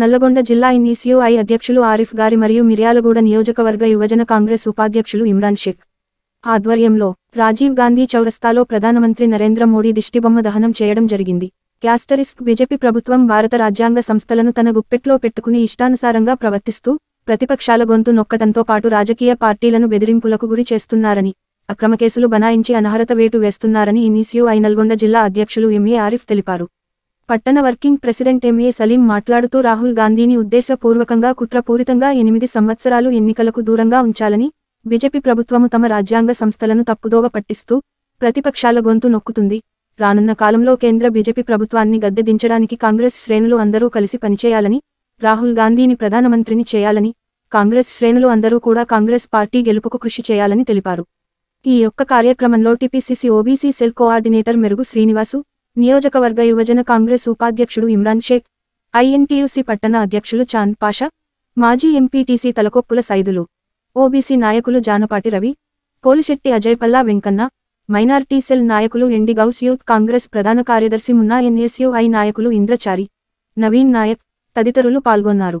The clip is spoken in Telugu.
నల్లగొండ జిల్లా ఎన్ఈసీయూఐ అధ్యక్షులు ఆరిఫ్ గారి మరియు మిర్యాలగూడ నియోజకవర్గ యువజన కాంగ్రెస్ ఉపాధ్యక్షులు ఇమ్రాన్ షేక్ ఆధ్వర్యంలో రాజీవ్ గాంధీ చౌరస్తాలో ప్రధానమంత్రి నరేంద్ర మోడీ దిష్టిబొమ్మ దహనం చేయడం జరిగింది క్యాస్టరిస్క్ బీజేపీ ప్రభుత్వం భారత రాజ్యాంగ సంస్థలను తన గుప్పెట్లో పెట్టుకుని ఇష్టానుసారంగా ప్రవర్తిస్తూ ప్రతిపక్షాల గొంతు నొక్కటంతో పాటు రాజకీయ పార్టీలను బెదిరింపులకు గురి చేస్తున్నారని అక్రమ కేసులు బనాయించి అనర్హత వేటు వేస్తున్నారని ఇన్ఈసీయూఐ నల్గొండ జిల్లా అధ్యక్షులు ఎంఏ ఆరిఫ్ తెలిపారు పట్టణ వర్కింగ్ ప్రెసిడెంట్ ఎంఏ సలీం మాట్లాడుతూ రాహుల్ గాంధీని ఉద్దేశపూర్వకంగా కుట్రపూరితంగా ఎనిమిది సంవత్సరాలు ఎన్నికలకు దూరంగా ఉంచాలని బీజేపీ ప్రభుత్వము తమ రాజ్యాంగ సంస్థలను తప్పుదోవ పట్టిస్తూ ప్రతిపక్షాల గొంతు నొక్కుతుంది రానున్న కాలంలో కేంద్ర బీజేపీ ప్రభుత్వాన్ని గద్దె దించడానికి కాంగ్రెస్ శ్రేణులు అందరూ కలిసి పనిచేయాలని రాహుల్ గాంధీని ప్రధానమంత్రిని చేయాలని కాంగ్రెస్ శ్రేణులు అందరూ కూడా కాంగ్రెస్ పార్టీ గెలుపుకు కృషి చేయాలని తెలిపారు ఈ యొక్క కార్యక్రమంలో టీపీసీసీ ఓబీసీ సెల్ కోఆర్డినేటర్ మెరుగు శ్రీనివాసు నియోజకవర్గ యువజన కాంగ్రెస్ ఉపాధ్యక్షుడు ఇమ్రాన్ షేక్ ఐఎన్టీయూసీ పట్టణ అధ్యక్షులు చాంద్ పాషా మాజీ ఎంపీటీసీ తలకొప్పుల సైదులు ఓబీసీ నాయకులు జానపాటి రవి కోలిశెట్టి అజయ్పల్లా వెంకన్న మైనార్టీ సెల్ నాయకులు ఎండిగౌస్ యూత్ కాంగ్రెస్ ప్రధాన కార్యదర్శి మున్నా ఎన్ఎస్యుఐ నాయకులు ఇంద్రచారి నవీన్ నాయక్ తదితరులు పాల్గొన్నారు